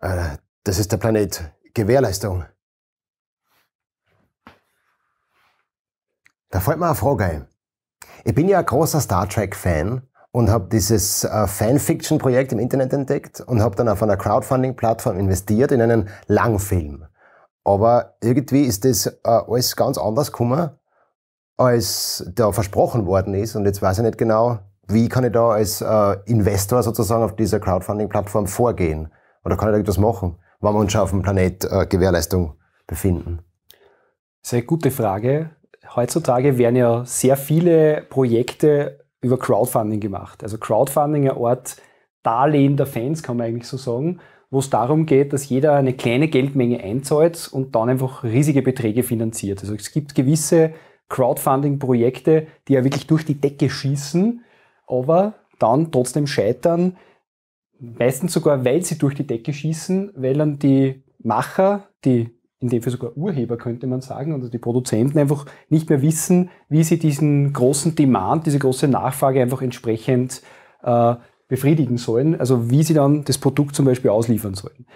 Äh, das ist der Planet Gewährleistung. Da fällt mir eine Frage ein. Ich bin ja ein großer Star Trek-Fan und habe dieses äh, Fanfiction-Projekt im Internet entdeckt und habe dann auf einer Crowdfunding-Plattform investiert in einen Langfilm. Aber irgendwie ist das äh, alles ganz anders gekommen, als da versprochen worden ist. Und jetzt weiß ich nicht genau, wie kann ich da als äh, Investor sozusagen auf dieser Crowdfunding-Plattform vorgehen? Oder kann ich da etwas machen, wenn wir uns schon auf dem Planet äh, Gewährleistung befinden? Sehr gute Frage. Heutzutage werden ja sehr viele Projekte über Crowdfunding gemacht. Also Crowdfunding, ein Ort Darlehen der Fans, kann man eigentlich so sagen, wo es darum geht, dass jeder eine kleine Geldmenge einzahlt und dann einfach riesige Beträge finanziert. Also es gibt gewisse Crowdfunding-Projekte, die ja wirklich durch die Decke schießen, aber dann trotzdem scheitern, meistens sogar, weil sie durch die Decke schießen, weil dann die Macher, die in dem Fall sogar Urheber, könnte man sagen, oder also die Produzenten einfach nicht mehr wissen, wie sie diesen großen Demand, diese große Nachfrage einfach entsprechend äh, befriedigen sollen, also wie sie dann das Produkt zum Beispiel ausliefern sollen.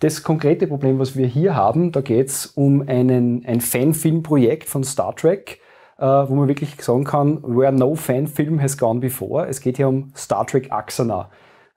Das konkrete Problem, was wir hier haben, da geht es um einen, ein Fanfilmprojekt von Star Trek, äh, wo man wirklich sagen kann, where no fan film has gone before. Es geht hier um Star Trek Axana.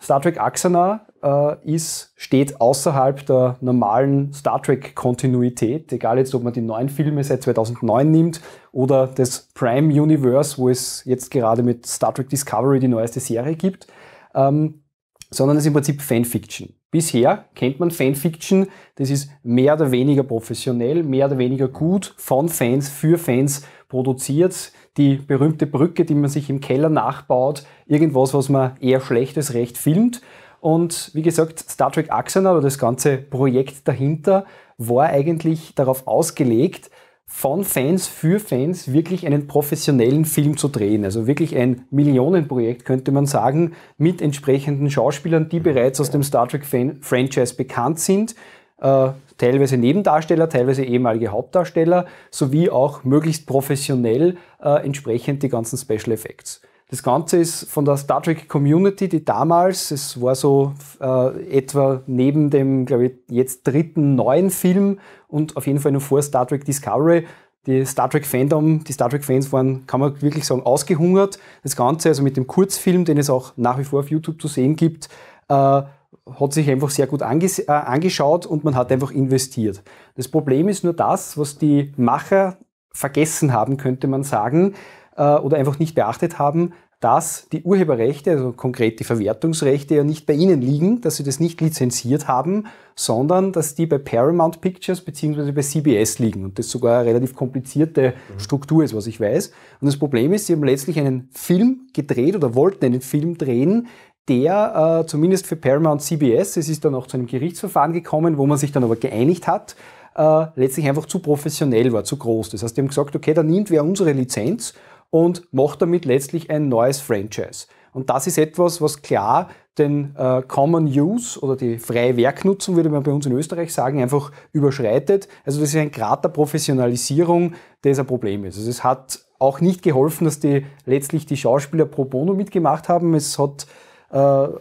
Star Trek Axana äh, ist, steht außerhalb der normalen Star Trek-Kontinuität, egal jetzt, ob man die neuen Filme seit 2009 nimmt oder das Prime Universe, wo es jetzt gerade mit Star Trek Discovery die neueste Serie gibt, ähm, sondern es ist im Prinzip Fanfiction. Bisher kennt man Fanfiction, das ist mehr oder weniger professionell, mehr oder weniger gut von Fans für Fans produziert. Die berühmte Brücke, die man sich im Keller nachbaut, irgendwas, was man eher schlechtes Recht filmt. Und wie gesagt, Star Trek Axana oder das ganze Projekt dahinter war eigentlich darauf ausgelegt, von Fans für Fans wirklich einen professionellen Film zu drehen. Also wirklich ein Millionenprojekt, könnte man sagen, mit entsprechenden Schauspielern, die bereits aus dem Star Trek-Franchise bekannt sind, äh, teilweise Nebendarsteller, teilweise ehemalige Hauptdarsteller, sowie auch möglichst professionell äh, entsprechend die ganzen Special Effects. Das Ganze ist von der Star Trek Community, die damals, es war so äh, etwa neben dem, glaube ich, jetzt dritten neuen Film und auf jeden Fall noch vor Star Trek Discovery, die Star Trek Fandom, die Star Trek Fans waren, kann man wirklich sagen, ausgehungert. Das Ganze, also mit dem Kurzfilm, den es auch nach wie vor auf YouTube zu sehen gibt, äh, hat sich einfach sehr gut äh, angeschaut und man hat einfach investiert. Das Problem ist nur das, was die Macher vergessen haben, könnte man sagen, äh, oder einfach nicht beachtet haben dass die Urheberrechte, also konkret die Verwertungsrechte, ja nicht bei Ihnen liegen, dass Sie das nicht lizenziert haben, sondern dass die bei Paramount Pictures bzw. bei CBS liegen und das sogar eine relativ komplizierte mhm. Struktur ist, was ich weiß. Und das Problem ist, Sie haben letztlich einen Film gedreht oder wollten einen Film drehen, der äh, zumindest für Paramount CBS, es ist dann auch zu einem Gerichtsverfahren gekommen, wo man sich dann aber geeinigt hat, äh, letztlich einfach zu professionell war, zu groß. Das heißt, die haben gesagt, okay, dann nimmt wer unsere Lizenz und macht damit letztlich ein neues Franchise. Und das ist etwas, was klar den äh, Common Use oder die freie Werknutzung, würde man bei uns in Österreich sagen, einfach überschreitet. Also das ist ein Grad der Professionalisierung, das ein Problem ist. Also es hat auch nicht geholfen, dass die letztlich die Schauspieler pro bono mitgemacht haben. Es hat äh,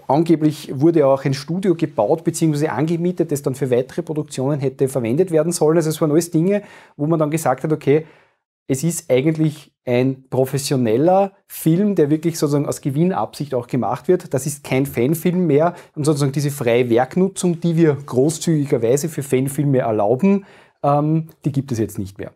angeblich wurde auch ein Studio gebaut bzw. angemietet, das dann für weitere Produktionen hätte verwendet werden sollen. Also es waren alles Dinge, wo man dann gesagt hat, okay, es ist eigentlich ein professioneller Film, der wirklich sozusagen aus Gewinnabsicht auch gemacht wird. Das ist kein Fanfilm mehr und sozusagen diese freie Werknutzung, die wir großzügigerweise für Fanfilme erlauben, ähm, die gibt es jetzt nicht mehr.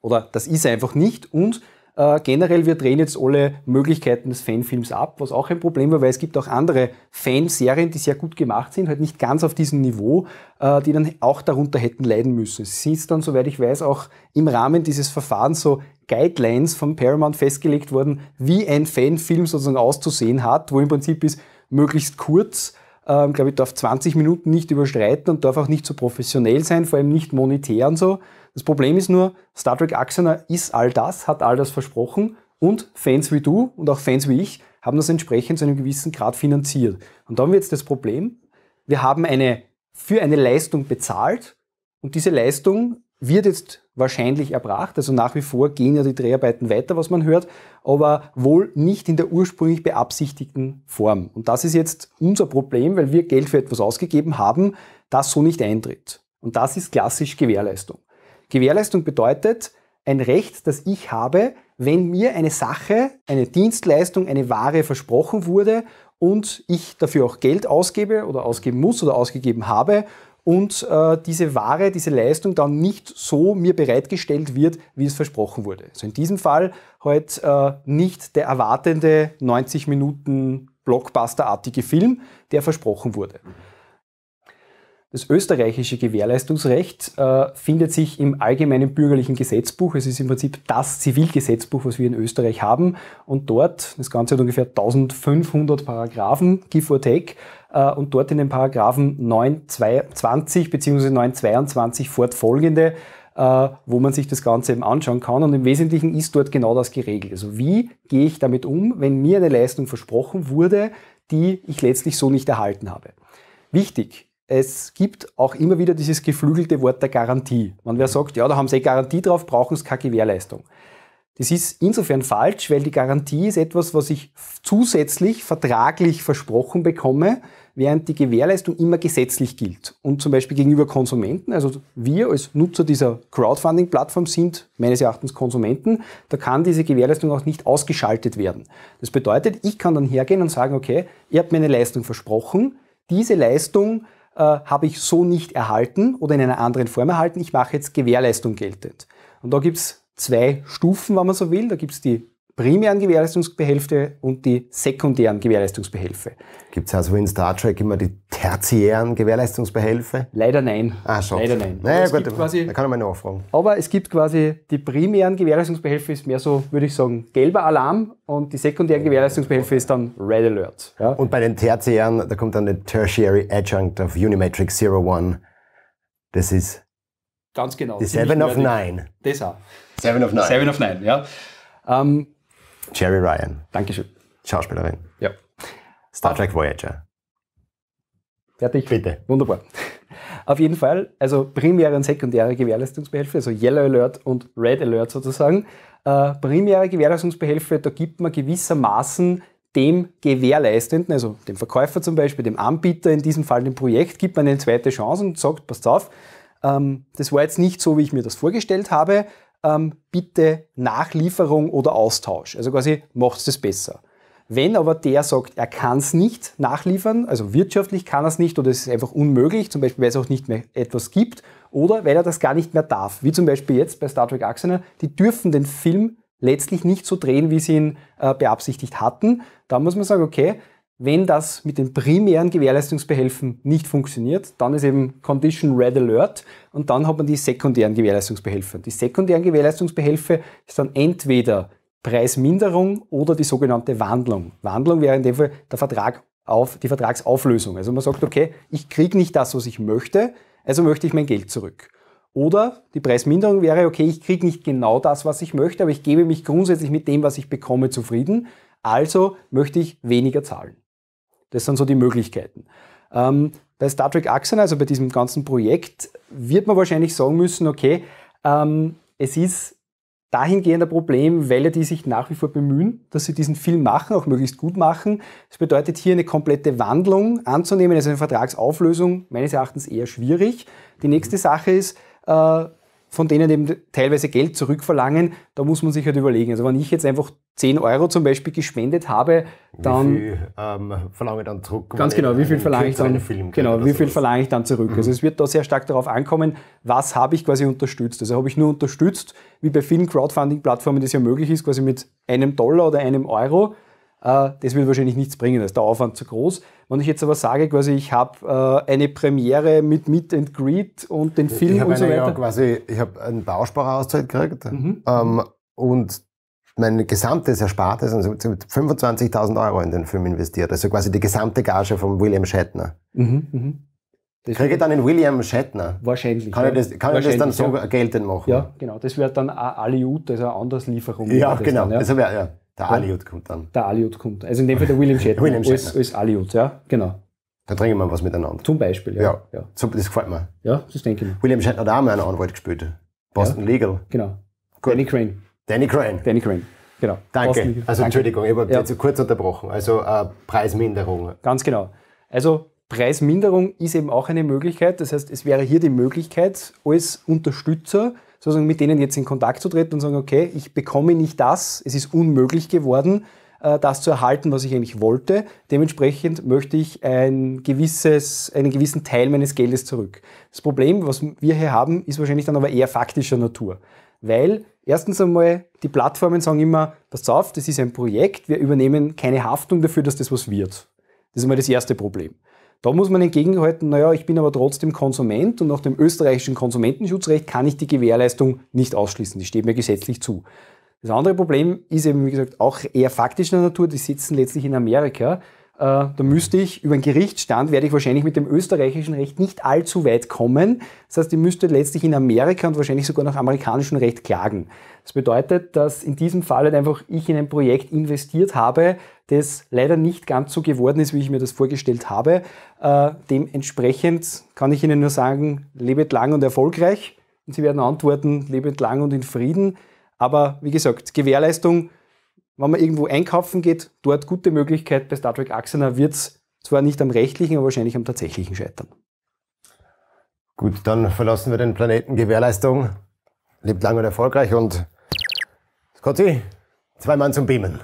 Oder das ist einfach nicht und äh, generell, wir drehen jetzt alle Möglichkeiten des Fanfilms ab, was auch ein Problem war, weil es gibt auch andere Fanserien, die sehr gut gemacht sind, halt nicht ganz auf diesem Niveau, äh, die dann auch darunter hätten leiden müssen. Sie ist dann, soweit ich weiß, auch im Rahmen dieses Verfahrens so Guidelines von Paramount festgelegt worden, wie ein Fanfilm sozusagen auszusehen hat, wo im Prinzip ist, möglichst kurz, ähm, glaube ich, darf 20 Minuten nicht überstreiten und darf auch nicht so professionell sein, vor allem nicht monetär und so. Das Problem ist nur, Star Trek Axana ist all das, hat all das versprochen und Fans wie du und auch Fans wie ich haben das entsprechend zu einem gewissen Grad finanziert. Und da haben wir jetzt das Problem, wir haben eine, für eine Leistung bezahlt und diese Leistung wird jetzt wahrscheinlich erbracht. Also nach wie vor gehen ja die Dreharbeiten weiter, was man hört, aber wohl nicht in der ursprünglich beabsichtigten Form. Und das ist jetzt unser Problem, weil wir Geld für etwas ausgegeben haben, das so nicht eintritt. Und das ist klassisch Gewährleistung. Gewährleistung bedeutet ein Recht, das ich habe, wenn mir eine Sache, eine Dienstleistung, eine Ware versprochen wurde und ich dafür auch Geld ausgebe oder ausgeben muss oder ausgegeben habe und äh, diese Ware, diese Leistung dann nicht so mir bereitgestellt wird, wie es versprochen wurde. Also in diesem Fall halt äh, nicht der erwartende 90 Minuten Blockbuster-artige Film, der versprochen wurde. Das österreichische Gewährleistungsrecht äh, findet sich im allgemeinen bürgerlichen Gesetzbuch. Es ist im Prinzip das Zivilgesetzbuch, was wir in Österreich haben. Und dort, das Ganze hat ungefähr 1500 Paragraphen, give or take, äh, und dort in den Paragraphen 920 bzw. 922 fortfolgende, äh, wo man sich das Ganze eben anschauen kann. Und im Wesentlichen ist dort genau das geregelt. Also wie gehe ich damit um, wenn mir eine Leistung versprochen wurde, die ich letztlich so nicht erhalten habe? Wichtig, es gibt auch immer wieder dieses geflügelte Wort der Garantie. Wenn wer sagt, ja, da haben sie eh Garantie drauf, brauchen sie keine Gewährleistung. Das ist insofern falsch, weil die Garantie ist etwas, was ich zusätzlich vertraglich versprochen bekomme, während die Gewährleistung immer gesetzlich gilt. Und zum Beispiel gegenüber Konsumenten, also wir als Nutzer dieser Crowdfunding-Plattform sind meines Erachtens Konsumenten, da kann diese Gewährleistung auch nicht ausgeschaltet werden. Das bedeutet, ich kann dann hergehen und sagen, okay, ihr habt mir eine Leistung versprochen, diese Leistung äh, habe ich so nicht erhalten oder in einer anderen Form erhalten. Ich mache jetzt Gewährleistung geltend. Und da gibt es zwei Stufen, wenn man so will. Da gibt es die primären Gewährleistungsbehelfe und die sekundären Gewährleistungsbehelfe. Gibt es also in Star Trek immer die tertiären Gewährleistungsbehelfe? Leider nein. Ah, schon. Leider nein. Naja, gut, quasi, da kann man mal nachfragen. Aber es gibt quasi die primären Gewährleistungsbehelfe, ist mehr so, würde ich sagen, gelber Alarm und die sekundären ja, Gewährleistungsbehelfe ist dann Red Alert. Ja? Und bei den tertiären, da kommt dann der Tertiary Adjunct of Unimatrix Zero One. Das ist. Ganz genau. Die Seven of Nine. Das auch. Seven of Nine. Seven of Nine, ja. Ähm, Jerry Ryan. Dankeschön. Schauspielerin. Ja. Star Trek Voyager. Fertig? Bitte. Wunderbar. Auf jeden Fall, also primäre und sekundäre Gewährleistungsbehelfe, also Yellow Alert und Red Alert sozusagen. Äh, primäre Gewährleistungsbehelfe, da gibt man gewissermaßen dem Gewährleistenden, also dem Verkäufer zum Beispiel, dem Anbieter, in diesem Fall dem Projekt, gibt man eine zweite Chance und sagt, passt auf, ähm, das war jetzt nicht so, wie ich mir das vorgestellt habe ähm, bitte Nachlieferung oder Austausch. Also quasi macht es besser. Wenn aber der sagt, er kann es nicht nachliefern, also wirtschaftlich kann er es nicht oder es ist einfach unmöglich, zum Beispiel weil es auch nicht mehr etwas gibt oder weil er das gar nicht mehr darf, wie zum Beispiel jetzt bei Star Trek Axena, die dürfen den Film letztlich nicht so drehen, wie sie ihn äh, beabsichtigt hatten. dann muss man sagen, okay, wenn das mit den primären Gewährleistungsbehelfen nicht funktioniert, dann ist eben Condition Red Alert und dann hat man die sekundären Gewährleistungsbehelfe. Die sekundären Gewährleistungsbehelfe ist dann entweder Preisminderung oder die sogenannte Wandlung. Wandlung wäre in dem Fall der Vertrag auf, die Vertragsauflösung. Also man sagt, okay, ich kriege nicht das, was ich möchte, also möchte ich mein Geld zurück. Oder die Preisminderung wäre, okay, ich kriege nicht genau das, was ich möchte, aber ich gebe mich grundsätzlich mit dem, was ich bekomme, zufrieden. Also möchte ich weniger zahlen. Das sind so die Möglichkeiten. Ähm, bei Star Trek Axon, also bei diesem ganzen Projekt, wird man wahrscheinlich sagen müssen, okay, ähm, es ist dahingehend ein Problem, weil die sich nach wie vor bemühen, dass sie diesen Film machen, auch möglichst gut machen. Das bedeutet hier eine komplette Wandlung anzunehmen, also eine Vertragsauflösung, meines Erachtens eher schwierig. Die nächste Sache ist, äh, von denen eben teilweise Geld zurückverlangen, da muss man sich halt überlegen. Also wenn ich jetzt einfach 10 Euro zum Beispiel gespendet habe, dann, wie viel ähm, verlange ich dann zurück? Ganz genau, wie viel verlange ich dann, genau, wie viel verlange ich dann zurück? Also mhm. Also es wird da sehr stark darauf ankommen, was habe ich quasi unterstützt? Also habe ich nur unterstützt, wie bei vielen Crowdfunding-Plattformen das ja möglich ist, quasi mit einem Dollar oder einem Euro. Äh, das wird wahrscheinlich nichts bringen, da also ist der Aufwand zu groß. Wenn ich jetzt aber sage, quasi ich habe äh, eine Premiere mit Meet and Greet und den Film ich und so weiter. Ja quasi, ich habe einen Bausparer auszeit gekriegt mhm. ähm, und mein gesamtes Erspartes, also 25.000 Euro in den Film investiert. Also quasi die gesamte Gage von William Shatner. Mhm, mhm. Das Kriege ich dann in William Shatner? Wahrscheinlich. Kann, ich, das, kann ich das dann so ja. geltend machen? Ja, genau. Das wäre dann Aliut, also eine Anderslieferung. Ja, genau. Dann, ja. Wär, ja. Der Aliut kommt dann. Der Aliut kommt. Also in dem Fall der William Shatner, William Shatner. Als, als Aliut, ja, genau. Da trinken wir was miteinander. Zum Beispiel, ja. ja. ja. das gefällt mir. Ja, das denke ich William Shatner hat auch mal einen Anwalt gespielt. Boston Legal. Genau. Gut. Danny Crane. Danny Crane. Danny Crane. Genau. Danke. Also Danke. Entschuldigung, ich habe ja. zu kurz unterbrochen. Also äh, Preisminderung. Ganz genau. Also Preisminderung ist eben auch eine Möglichkeit. Das heißt, es wäre hier die Möglichkeit, als Unterstützer sozusagen mit denen jetzt in Kontakt zu treten und sagen, okay, ich bekomme nicht das, es ist unmöglich geworden, äh, das zu erhalten, was ich eigentlich wollte. Dementsprechend möchte ich ein gewisses, einen gewissen Teil meines Geldes zurück. Das Problem, was wir hier haben, ist wahrscheinlich dann aber eher faktischer Natur, weil Erstens einmal, die Plattformen sagen immer, passt auf, das ist ein Projekt, wir übernehmen keine Haftung dafür, dass das was wird. Das ist einmal das erste Problem. Da muss man entgegenhalten, naja, ich bin aber trotzdem Konsument und nach dem österreichischen Konsumentenschutzrecht kann ich die Gewährleistung nicht ausschließen. Die steht mir gesetzlich zu. Das andere Problem ist eben, wie gesagt, auch eher faktischer Natur. Die sitzen letztlich in Amerika. Äh, da müsste ich über einen Gerichtsstand, werde ich wahrscheinlich mit dem österreichischen Recht nicht allzu weit kommen. Das heißt, ich müsste letztlich in Amerika und wahrscheinlich sogar nach amerikanischem Recht klagen. Das bedeutet, dass in diesem Fall halt einfach ich in ein Projekt investiert habe, das leider nicht ganz so geworden ist, wie ich mir das vorgestellt habe. Äh, dementsprechend kann ich Ihnen nur sagen, lebet lang und erfolgreich. Und Sie werden antworten, lebet lang und in Frieden. Aber wie gesagt, Gewährleistung wenn man irgendwo einkaufen geht, dort gute Möglichkeit. Bei Star Trek Axena wird es zwar nicht am rechtlichen, aber wahrscheinlich am tatsächlichen scheitern. Gut, dann verlassen wir den Planeten Gewährleistung. Lebt lang und erfolgreich und Scotty, zwei Mann zum Beamen.